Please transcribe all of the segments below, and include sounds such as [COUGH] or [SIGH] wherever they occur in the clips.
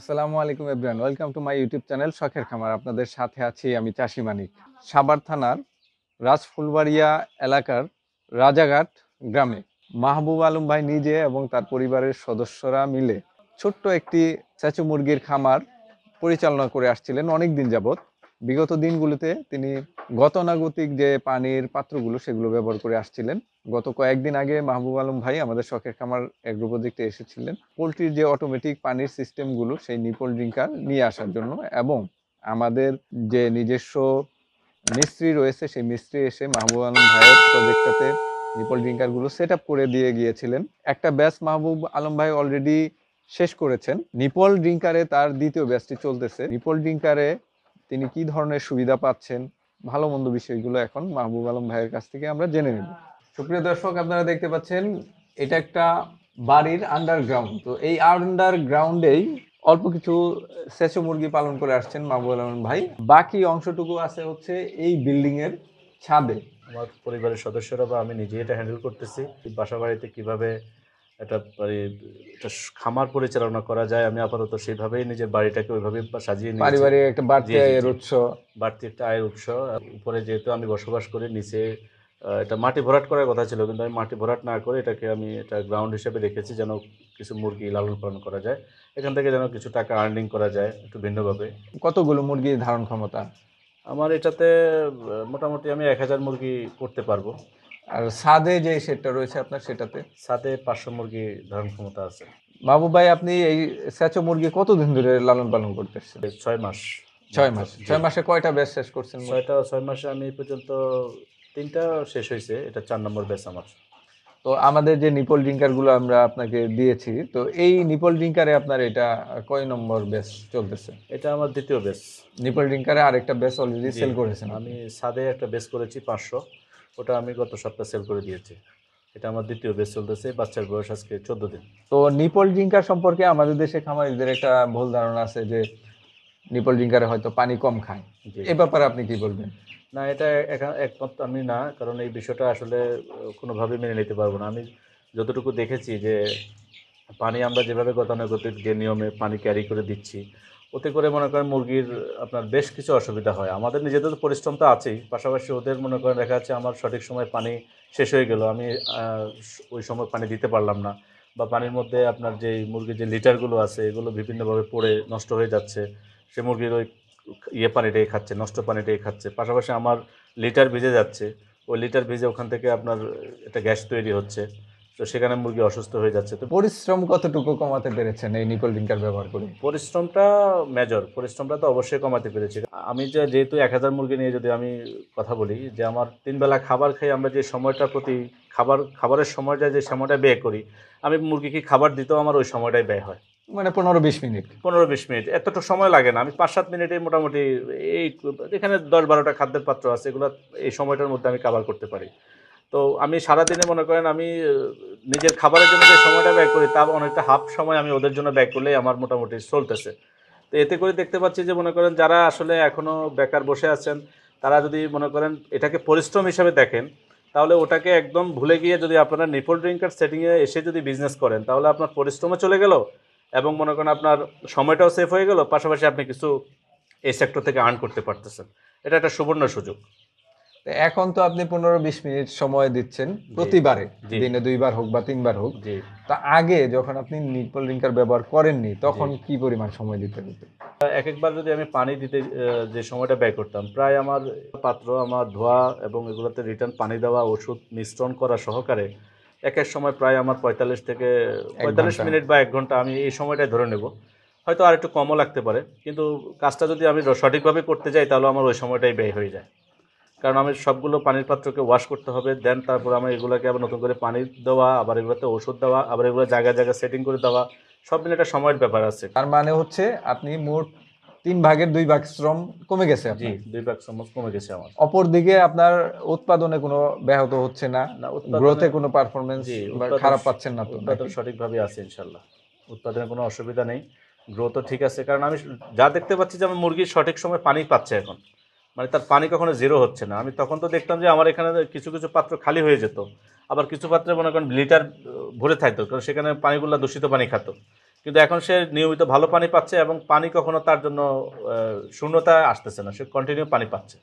আসসালামু আলাইকুম এব্রান welcome to my YouTube channel শখের খামার আপনাদের সাথে আছি আমি চাষি মানিক সাবার থানার রাজফুলবাড়িয়া এলাকার রাজাঘাট গ্রামে মাহবুব আলম ভাই নিজে এবং তার পরিবারের সদস্যরা মিলে ছোট্ট একটি চেঁচু মুরগির খামার পরিচালনা করে আসছিলেন অনেক দিন যাবত বিগত দিনগুলোতে তিনি গতানাগতিক যে পানির পাত্রগুলো সেগুলো ব্যবহার করে আসছিলেন গত কয়েকদিন আগে মাহবুব আলম ভাই আমাদের শখের খামার অ্যাগ্রো প্রজেক্টে এসেছিলেন পোলট্রির যে অটোমেটিক পানির সিস্টেমগুলো সেই নিপল ড্রিঙ্কার নিয়ে আসার জন্য এবং আমাদের যে নিজস্ব মিস্ত্রি রয়েছে সেই মিস্ত্রি এসে মাহবুব আলম ভাইয়ের প্রজেক্টটাতে নিপল ড্রিঙ্কারগুলো সেট আপ করে দিয়ে গিয়েছিলেন একটা ব্যাস মাহবুব আলম ভাই অলরেডি শেষ করেছেন নিপল ড্রিঙ্কারে তার দ্বিতীয় ব্যাসটি চলতেছে নিপল ড্রিঙ্কারে তিনি কি ধরনের সুবিধা পাচ্ছেন ভালো মন্দ বিষয়গুলো এখন মাহবুব আলম ভাইয়ের কাছ থেকে আমরা জেনে নেব সুপ্রিয় দর্শক আপনারা দেখতে পাচ্ছেন এটা একটা বাড়ির আন্ডারগ্রাউন্ড তো এই আন্ডারগ্রাউন্ডেই অল্প কিছু সেচো মুরগি পালন করে আসছেন মাহবুব আলম ভাই বাকি অংশটুকু আছে হচ্ছে এই বিল্ডিং এর ছাদে আমার পরিবারের সদস্যরা বা আমি নিজেই এটা হ্যান্ডেল করতেছি বাসা বাড়িতে কিভাবে একটা মানে একটা খামার পরিচালনা করা যায় আমি আপাতত সেইভাবেই নিজের বাড়িটাকে ওইভাবে সাজিয়ে নিই পারিবারিক একটা বাড়তি আয়ের উৎস বাড়তি একটা আয়ের উৎস উপরে যেহেতু আমি বসবাস করি নিচে এটা মাটি ভরাট করার কথা ছিল কিন্তু আমি মাটি ভরাট না করে এটাকে আমি এটা গ্রাউন্ড হিসেবে রেখেছি যেন কিছু মুরগি লালন পালন করা যায় এখান থেকে যেন কিছু টাকা আর্নিং করা যায় একটু ভিন্নভাবে কতগুলো মুরগির ধারণ ক্ষমতা আমার এটাতে মোটামুটি আমি এক হাজার মুরগি করতে পারবো আর সাদে যে সেটটা রয়েছে আপনার সেটাতে সাদে পাঁচশো মুরগি ধারণ ক্ষমতা আছে মাহবুব ভাই আপনি এই স্যাচো মুরগি কতদিন ধরে লালন পালন করতেছেন ছয় মাস ছয় মাস ছয় মাসে কয়টা ব্যাচ শেষ করছেন ছয়টা ছয় মাসে আমি পর্যন্ত তিনটা শেষ হয়েছে এটা চার নম্বর ব্যাচ আমার তো আমাদের যে নিপল ড্রিঙ্কারগুলো আমরা আপনাকে দিয়েছি তো এই নিপল ড্রিঙ্কারে আপনার এটা কয় নম্বর ব্যাচ চলতেছে এটা আমার দ্বিতীয় ব্যাচ নিপল ড্রিঙ্কারে আরেকটা ব্যাচ অলরেডি সেল করেছেন আমি সাদে একটা ব্যাচ করেছি পাঁচশো ওটা আমি গত সপ্তাহ সেল করে দিয়েছি এটা আমার দ্বিতীয় বেশ চলতেছে বাচ্চার বয়স আজকে চোদ্দ দিন তো নিপল জিঙ্কার সম্পর্কে আমাদের দেশে খামারিদের একটা ভুল ধারণা আছে যে নিপল জিঙ্কারে হয়তো পানি কম খায় এ ব্যাপারে আপনি কি বলবেন না এটা একমত আমি না কারণ এই বিষয়টা আসলে কোনোভাবে মেনে নিতে পারবো না আমি যতটুকু দেখেছি যে পানি আমরা যেভাবে গতানুগতিক যে নিয়মে পানি ক্যারি করে দিচ্ছি ওতে করে মনে করেন মুরগির আপনার বেশ কিছু অসুবিধা হয় আমাদের নিজেদের তো পরিশ্রম তো আছেই পাশাপাশি ওদের মনে করেন দেখা যাচ্ছে আমার সঠিক সময় পানি শেষ হয়ে গেল আমি ওই সময় পানি দিতে পারলাম না বা পানির মধ্যে আপনার যে মুরগির যে লিটারগুলো আছে এগুলো বিভিন্নভাবে পড়ে নষ্ট হয়ে যাচ্ছে সে মুরগির ওই ইয়ে পানিটাই খাচ্ছে নষ্ট পানিটাই খাচ্ছে পাশাপাশি আমার লিটার ভিজে যাচ্ছে ওই লিটার ভিজে ওখান থেকে আপনার একটা গ্যাস তৈরি হচ্ছে তো সেখানে মুরগি অসুস্থ হয়ে যাচ্ছে তো পরিশ্রম কতটুকু কমাতে পেরেছেন এই নিকোল ডিঙ্কার ব্যবহার করে পরিশ্রমটা মেজর পরিশ্রমটা তো অবশ্যই কমাতে পেরেছি আমি যে যেহেতু এক হাজার মুরগি নিয়ে যদি আমি কথা বলি যে আমার তিনবেলা খাবার খাই আমরা যে সময়টা প্রতি খাবার খাবারের সময়টা যে সময়টা ব্যয় করি আমি মুরগিকে খাবার দিতেও আমার ওই সময়টাই ব্যয় হয় মানে পনেরো বিশ মিনিট পনেরো বিশ মিনিট এতটা সময় লাগে না আমি পাঁচ সাত মিনিটে মোটামুটি এই এখানে দশ বারোটা খাদ্যের পাত্র আছে এগুলো এই সময়টার মধ্যে আমি কাবার করতে পারি তো আমি সারাদিনে মনে করেন আমি নিজের খাবারের জন্য যে সময়টা ব্যয় করি তার অনেকটা হাফ সময় আমি ওদের জন্য ব্যয় করলেই আমার মোটামুটি চলতেছে তো এতে করে দেখতে পাচ্ছি যে মনে করেন যারা আসলে এখনও বেকার বসে আছেন তারা যদি মনে করেন এটাকে পরিশ্রম হিসাবে দেখেন তাহলে ওটাকে একদম ভুলে গিয়ে যদি আপনারা নিপল ড্রিঙ্কার সেটিংয়ে এসে যদি বিজনেস করেন তাহলে আপনার পরিশ্রমও চলে গেল এবং মনে করেন আপনার সময়টাও সেফ হয়ে গেল পাশাপাশি আপনি কিছু এই সেক্টর থেকে আর্ন করতে পারতেছেন এটা একটা সুবর্ণ সুযোগ এখন তো আপনি পনেরো বিশ মিনিট সময় দিচ্ছেন প্রতিবারে দিনে দুইবার হোক বা তিনবার হোক তা আগে যখন আপনি নিপল ড্রিঙ্কার ব্যবহার করেননি তখন কি পরিমাণ সময় দিতে হতো এক একবার যদি আমি পানি দিতে যে সময়টা ব্যয় করতাম প্রায় আমার পাত্র আমার ধোয়া এবং এগুলোতে রিটার্ন পানি দেওয়া ওষুধ মিশ্রণ করা সহকারে এক এক সময় প্রায় আমার পঁয়তাল্লিশ থেকে পঁয়তাল্লিশ মিনিট বা এক ঘন্টা আমি এই সময়টাই ধরে নেব হয়তো আর একটু কমও লাগতে পারে কিন্তু কাজটা যদি আমি সঠিকভাবে করতে যাই তাহলে আমার ওই সময়টাই ব্যয় হয়ে যায় কারণ আমি সবগুলো পানির পাত্রকে ওয়াশ করতে হবে দেন তারপর আমার এগুলোকে আবার নতুন করে পানি দেওয়া আবার এগুলোতে ওষুধ দেওয়া আবার এগুলো জায়গায় জায়গায় সেটিং করে দেওয়া সব মিলে একটা সময়ের ব্যাপার আছে তার মানে হচ্ছে আপনি মোট তিন ভাগের দুই ভাগ শ্রম কমে গেছে জি দুই ভাগ শ্রম কমে গেছে আমার অপরদিকে আপনার উৎপাদনে কোনো ব্যাহত হচ্ছে না গ্রোথে কোনো পারফরমেন্স খারাপ পাচ্ছেন না তো উৎপাদন সঠিকভাবে আছে ইনশাল্লাহ উৎপাদনে কোনো অসুবিধা নেই গ্রোথও ঠিক আছে কারণ আমি যা দেখতে পাচ্ছি যে আমি মুরগির সঠিক সময় পানি পাচ্ছে এখন মানে তার পানি কখনো জিরো হচ্ছে না আমি তখন তো দেখতাম যে আমার এখানে কিছু কিছু পাত্র খালি হয়ে যেত আবার কিছু পাত্রে মনে করেন লিটার ভরে থাকতো কারণ সেখানে পানিগুলো দূষিত পানি খাতো কিন্তু এখন সে নিয়মিত ভালো পানি পাচ্ছে এবং পানি কখনো তার জন্য শূন্যতা আসতেছে না সে কন্টিনিউ পানি পাচ্ছে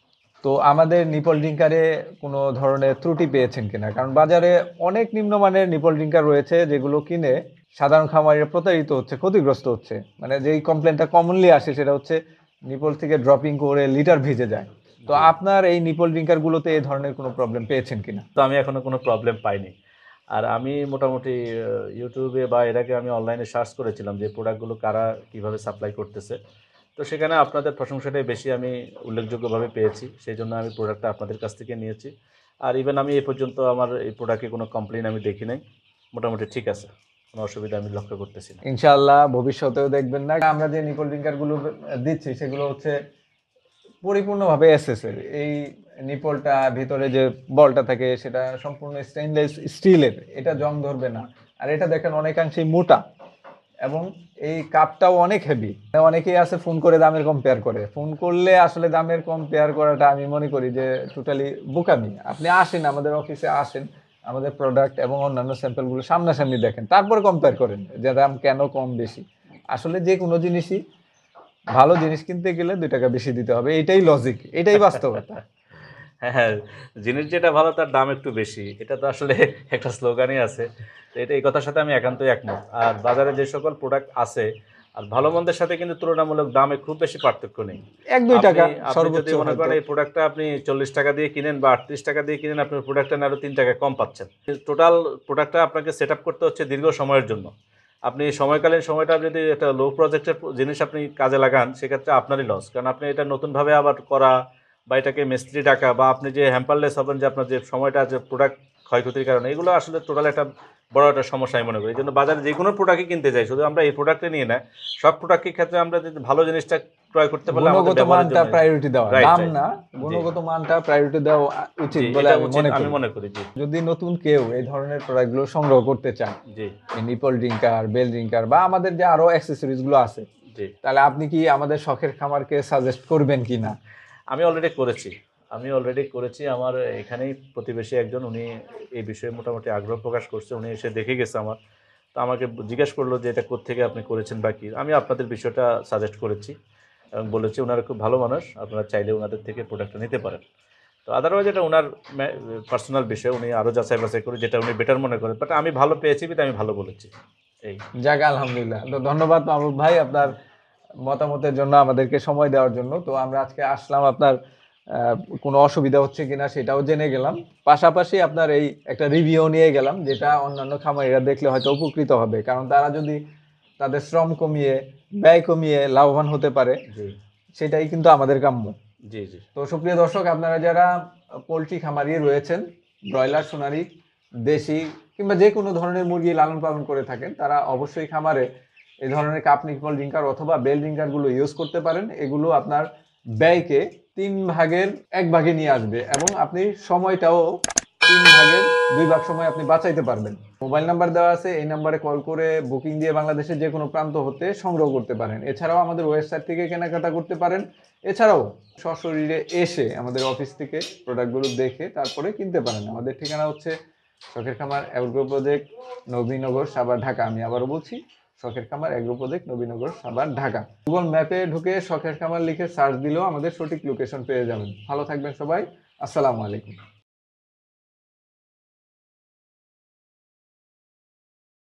তো আমাদের নিপল ড্রিঙ্কারে কোনো ধরনের ত্রুটি পেয়েছেন কিনা কারণ বাজারে অনেক নিম্নমানের নিপল ড্রিঙ্কার রয়েছে যেগুলো কিনে সাধারণ খামারিরা প্রতারিত হচ্ছে ক্ষতিগ্রস্ত হচ্ছে মানে যেই কমপ্লেনটা কমনলি আসে সেটা হচ্ছে নিপল থেকে ড্রপিং করে লিটার ভিজে যায় তো আপনার এই নিপল ড্রিঙ্কারগুলোতে এই ধরনের কোনো প্রবলেম পেয়েছেন কিনা তো আমি এখনো কোনো প্রবলেম পাইনি আর আমি মোটামুটি ইউটিউবে বা এটাকে আমি অনলাইনে সার্চ করেছিলাম যে প্রোডাক্টগুলো কারা কিভাবে সাপ্লাই করতেছে তো সেখানে আপনাদের প্রশংসাটাই বেশি আমি উল্লেখযোগ্যভাবে পেয়েছি সেই জন্য আমি প্রোডাক্টটা আপনাদের কাছ থেকে নিয়েছি আর ইভেন আমি এ পর্যন্ত আমার এই প্রোডাক্টে কোনো কমপ্লেন আমি দেখি নাই মোটামুটি ঠিক আছে কোনো অসুবিধা আমি লক্ষ্য করতেছি না ইনশাআল্লাহ ভবিষ্যতেও দেখবেন না আমরা যে নিকল ড্রিঙ্কারগুলো দিচ্ছি সেগুলো হচ্ছে পরিপূর্ণভাবে এসএসএর এই নিপলটা ভিতরে যে বলটা থাকে সেটা সম্পূর্ণ স্টেনলেস স্টিলের এটা জং ধরবে না আর এটা দেখেন অনেকাংশেই মোটা এবং এই কাপটাও অনেক হেভি অনেকেই আছে ফোন করে দামের কম্পেয়ার করে ফোন করলে আসলে দামের কম্পেয়ার করাটা আমি মনে করি যে টোটালি বোকামি আপনি আসেন আমাদের অফিসে আসেন আমাদের প্রোডাক্ট এবং অন্যান্য স্যাম্পেলগুলো সামনাসামনি দেখেন তারপরে কম্পেয়ার করেন যে দাম কেন কম বেশি আসলে যে কোনো জিনিসই ভালো জিনিস কিনতে গেলে দুই টাকা বেশি দিতে হবে এটাই লজিক এটাই বাস্তবতা [LAUGHS] হ্যাঁ জিনিস যেটা ভালো তার দাম একটু বেশি এটা তো আসলে একটা স্লোগানই আছে তো এটা এই কথার সাথে আমি একান্তই একমত আর বাজারে যে সকল প্রোডাক্ট আছে আর ভালো মন্দের সাথে কিন্তু তুলনামূলক দামে খুব বেশি পার্থক্য নেই এক দুই টাকা সর্বোচ্চ মনে করেন এই প্রোডাক্টটা আপনি চল্লিশ টাকা দিয়ে কিনেন বা আটত্রিশ টাকা দিয়ে কিনেন আপনার প্রোডাক্টটা আরও তিন টাকা কম পাচ্ছেন টোটাল প্রোডাক্টটা আপনাকে সেট করতে হচ্ছে দীর্ঘ সময়ের জন্য আপনি সময়কালীন সময়টা যদি একটা লো প্রজেক্টের জিনিস আপনি কাজে লাগান সেক্ষেত্রে আপনারই লস কারণ আপনি এটা নতুনভাবে আবার করা বা এটাকে মিস্ত্রি ডাকা বা আপনি যে হ্যাম্পারলেস হবেন যে আপনার যে সময়টা আছে প্রোডাক্ট ক্ষয়ক্ষতির কারণে এগুলো আসলে টোটাল একটা বড় একটা সমস্যা আমি মনে করি কিন্তু বাজারে যে কোনো প্রোডাক্টই কিনতে চাই শুধু আমরা এই প্রোডাক্টে নিয়ে না সব প্রোডাক্টের ক্ষেত্রে আমরা যদি ভালো জিনিসটা ক্রয় করতে পারলে গুণগত মানটা প্রায়োরিটি দেওয়া দাম না গুণগত মানটা প্রায়োরিটি দেওয়া উচিত বলে আমি মনে করি আমি যদি নতুন কেউ এই ধরনের প্রোডাক্টগুলো সংগ্রহ করতে চান জি নিপল ড্রিঙ্কার বেল ড্রিঙ্কার বা আমাদের যে আরো অ্যাকসেসরিজ গুলো আছে তাহলে আপনি কি আমাদের শখের খামারকে সাজেস্ট করবেন কিনা আমি অলরেডি করেছি আমি অলরেডি করেছি আমার এখানেই প্রতিবেশী একজন উনি এই বিষয়ে মোটামুটি আগ্রহ প্রকাশ করছে উনি এসে দেখে গেছে আমার তো আমাকে জিজ্ঞেস করলো যে এটা থেকে আপনি করেছেন বা কী আমি আপনাদের বিষয়টা সাজেস্ট করেছি এবং বলেছি ওনারা খুব ভালো মানুষ আপনারা চাইলে ওনাদের থেকে প্রোডাক্টটা নিতে পারেন তো আদারওয়াইজ এটা ওনার পার্সোনাল বিষয় উনি আরও যাচাই বাছাই করে যেটা উনি বেটার মনে করেন বাট আমি ভালো পেয়েছি কিন্তু আমি ভালো বলেছি এই যাক আলহামদুলিল্লাহ তো ধন্যবাদ মাহবুব ভাই আপনার মতামতের জন্য আমাদেরকে সময় দেওয়ার জন্য তো আমরা আজকে আসলাম আপনার কোনো অসুবিধা হচ্ছে কিনা সেটাও জেনে গেলাম পাশাপাশি আপনার এই একটা রিভিউ নিয়ে গেলাম যেটা অন্যান্য খামারিরা দেখলে হয়তো উপকৃত হবে কারণ তারা যদি তাদের শ্রম কমিয়ে ব্যয় কমিয়ে লাভবান হতে পারে সেটাই কিন্তু আমাদের কাম্য জি জি তো সুপ্রিয় দর্শক আপনারা যারা পোলট্রি খামারি রয়েছেন ব্রয়লার সোনারি দেশি কিংবা যে কোনো ধরনের মুরগি লালন পালন করে থাকেন তারা অবশ্যই খামারে এই ধরনের কাপ বল ড্রিঙ্কার অথবা বেল ড্রিঙ্কারগুলো ইউজ করতে পারেন এগুলো আপনার ব্যয়কে তিন ভাগের এক ভাগে নিয়ে আসবে এবং আপনি সময়টাও তিন ভাগের দুই ভাগ সময় আপনি বাঁচাইতে পারবেন মোবাইল নাম্বার দেওয়া আছে এই নাম্বারে কল করে বুকিং দিয়ে বাংলাদেশের যে কোনো প্রান্ত হতে সংগ্রহ করতে পারেন এছাড়াও আমাদের ওয়েবসাইট থেকে কেনাকাটা করতে পারেন এছাড়াও সশরীরে এসে আমাদের অফিস থেকে প্রোডাক্টগুলো দেখে তারপরে কিনতে পারেন আমাদের ঠিকানা হচ্ছে শখের খামার অ্যাগ্রো প্রজেক্ট নবীনগর সাবার ঢাকা আমি আবারও বলছি শখের খামার অ্যাগ্রো প্রজেক্ট নবীনগর সাবার ঢাকা গুগল ম্যাপে ঢুকে শখের খামার লিখে সার্চ দিলেও আমাদের সঠিক লোকেশন পেয়ে যাবেন ভালো থাকবেন সবাই আসসালামু আলাইকুম